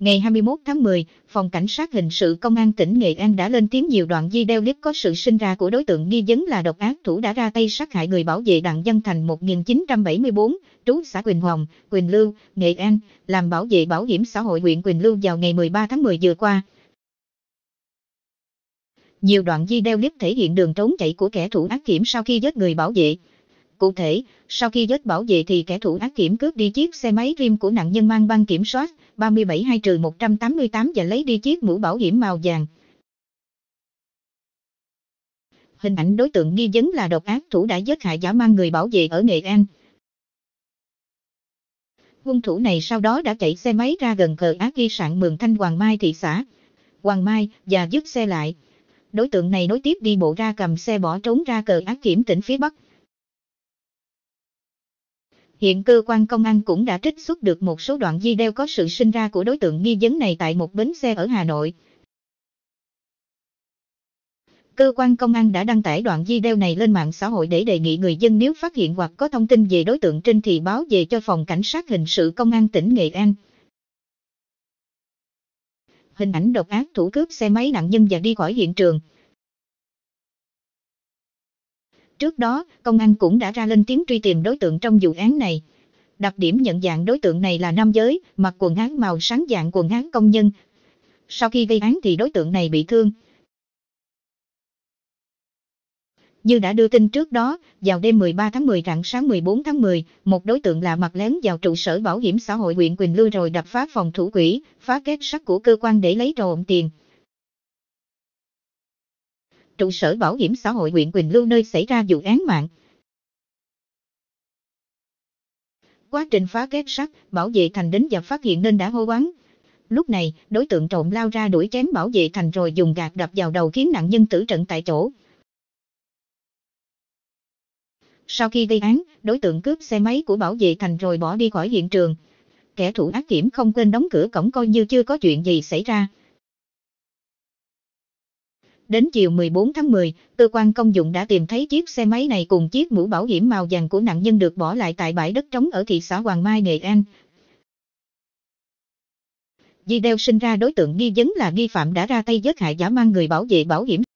ngày 21 tháng 10, Phòng Cảnh sát Hình sự Công an tỉnh Nghệ An đã lên tiếng nhiều đoạn video clip có sự sinh ra của đối tượng nghi vấn là độc ác thủ đã ra tay sát hại người bảo vệ đặng văn thành 1974, trú xã Quỳnh Hồng, Quỳnh Lưu, Nghệ An, làm bảo vệ bảo hiểm xã hội huyện Quỳnh Lưu vào ngày 13 tháng 10 vừa qua. Nhiều đoạn video clip thể hiện đường trốn chạy của kẻ thủ ác kiểm sau khi giết người bảo vệ. Cụ thể, sau khi vết bảo vệ thì kẻ thủ ác kiểm cướp đi chiếc xe máy riêng của nạn nhân mang băng kiểm soát 37-188 và lấy đi chiếc mũ bảo hiểm màu vàng. Hình ảnh đối tượng nghi vấn là độc ác thủ đã giết hại giả mang người bảo vệ ở Nghệ An. Hung thủ này sau đó đã chạy xe máy ra gần cờ ác ghi sạn Mường Thanh Hoàng Mai thị xã. Hoàng Mai và dứt xe lại. Đối tượng này nối tiếp đi bộ ra cầm xe bỏ trốn ra cờ ác kiểm tỉnh phía Bắc. Hiện cơ quan công an cũng đã trích xuất được một số đoạn video có sự sinh ra của đối tượng nghi vấn này tại một bến xe ở Hà Nội. Cơ quan công an đã đăng tải đoạn video này lên mạng xã hội để đề nghị người dân nếu phát hiện hoặc có thông tin về đối tượng trên thì báo về cho phòng cảnh sát hình sự công an tỉnh Nghệ An. Hình ảnh độc ác thủ cướp xe máy nạn nhân và đi khỏi hiện trường. Trước đó, công an cũng đã ra lên tiếng truy tìm đối tượng trong vụ án này. Đặc điểm nhận dạng đối tượng này là nam giới, mặc quần áo màu sáng dạng quần áo công nhân. Sau khi gây án thì đối tượng này bị thương. Như đã đưa tin trước đó, vào đêm 13 tháng 10 rạng sáng 14 tháng 10, một đối tượng lạ mặt lén vào trụ sở bảo hiểm xã hội huyện Quỳnh Lưu rồi đập phá phòng thủ quỹ, phá kết sắt của cơ quan để lấy trộm tiền trụ sở Bảo hiểm xã hội huyện Quỳnh Lưu nơi xảy ra vụ án mạng. Quá trình phá kết sắt, bảo vệ thành đến và phát hiện nên đã hô quán. Lúc này, đối tượng trộm lao ra đuổi chém bảo vệ thành rồi dùng gạt đập vào đầu khiến nạn nhân tử trận tại chỗ. Sau khi gây án, đối tượng cướp xe máy của bảo vệ thành rồi bỏ đi khỏi hiện trường. Kẻ thủ ác kiểm không quên đóng cửa cổng coi như chưa có chuyện gì xảy ra. Đến chiều 14 tháng 10, cơ quan công dụng đã tìm thấy chiếc xe máy này cùng chiếc mũ bảo hiểm màu vàng của nạn nhân được bỏ lại tại bãi đất trống ở thị xã Hoàng Mai, Nghệ An. Video sinh ra đối tượng nghi vấn là nghi phạm đã ra tay giết hại giả mang người bảo vệ bảo hiểm